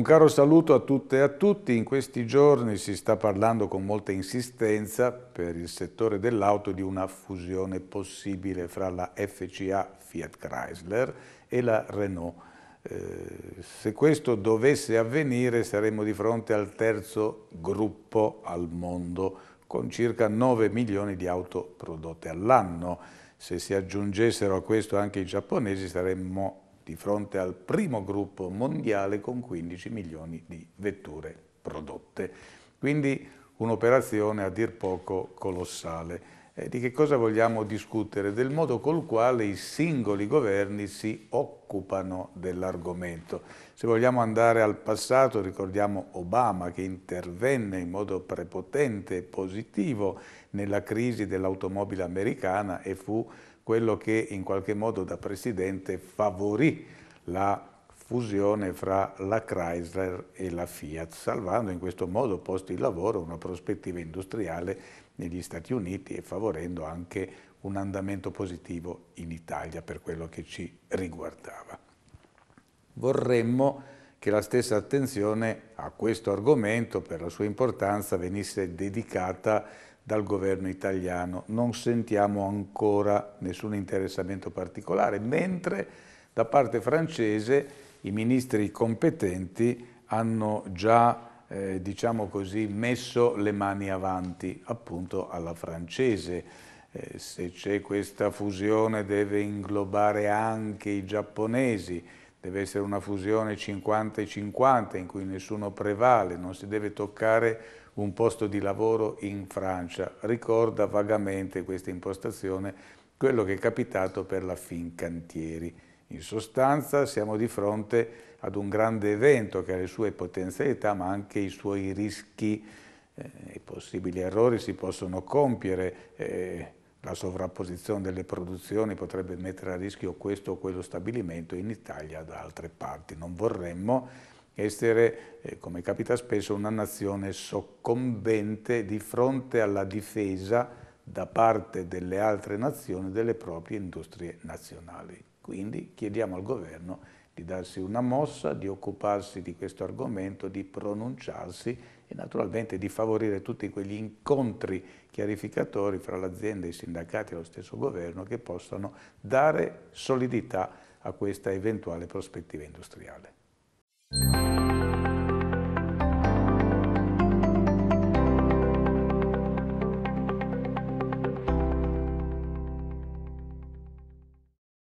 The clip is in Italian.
Un caro saluto a tutte e a tutti. In questi giorni si sta parlando con molta insistenza per il settore dell'auto di una fusione possibile fra la FCA Fiat Chrysler e la Renault. Eh, se questo dovesse avvenire saremmo di fronte al terzo gruppo al mondo con circa 9 milioni di auto prodotte all'anno. Se si aggiungessero a questo anche i giapponesi saremmo di fronte al primo gruppo mondiale con 15 milioni di vetture prodotte. Quindi un'operazione a dir poco colossale eh, di che cosa vogliamo discutere? Del modo col quale i singoli governi si occupano dell'argomento. Se vogliamo andare al passato, ricordiamo Obama che intervenne in modo prepotente e positivo nella crisi dell'automobile americana e fu quello che in qualche modo da presidente favorì la fusione fra la Chrysler e la Fiat, salvando in questo modo posti di lavoro, una prospettiva industriale negli Stati Uniti e favorendo anche un andamento positivo in Italia per quello che ci riguardava. Vorremmo che la stessa attenzione a questo argomento, per la sua importanza, venisse dedicata dal governo italiano. Non sentiamo ancora nessun interessamento particolare, mentre da parte francese i ministri competenti hanno già eh, diciamo così, messo le mani avanti appunto alla francese. Eh, se c'è questa fusione deve inglobare anche i giapponesi, deve essere una fusione 50-50 in cui nessuno prevale, non si deve toccare un posto di lavoro in Francia. Ricorda vagamente questa impostazione quello che è capitato per la Fincantieri. In sostanza siamo di fronte ad un grande evento che ha le sue potenzialità ma anche i suoi rischi, eh, i possibili errori si possono compiere, eh, la sovrapposizione delle produzioni potrebbe mettere a rischio questo o quello stabilimento in Italia da altre parti. Non vorremmo essere, eh, come capita spesso, una nazione soccombente di fronte alla difesa da parte delle altre nazioni delle proprie industrie nazionali. Quindi chiediamo al governo di darsi una mossa, di occuparsi di questo argomento, di pronunciarsi e naturalmente di favorire tutti quegli incontri chiarificatori fra l'azienda, i sindacati e lo stesso governo che possano dare solidità a questa eventuale prospettiva industriale.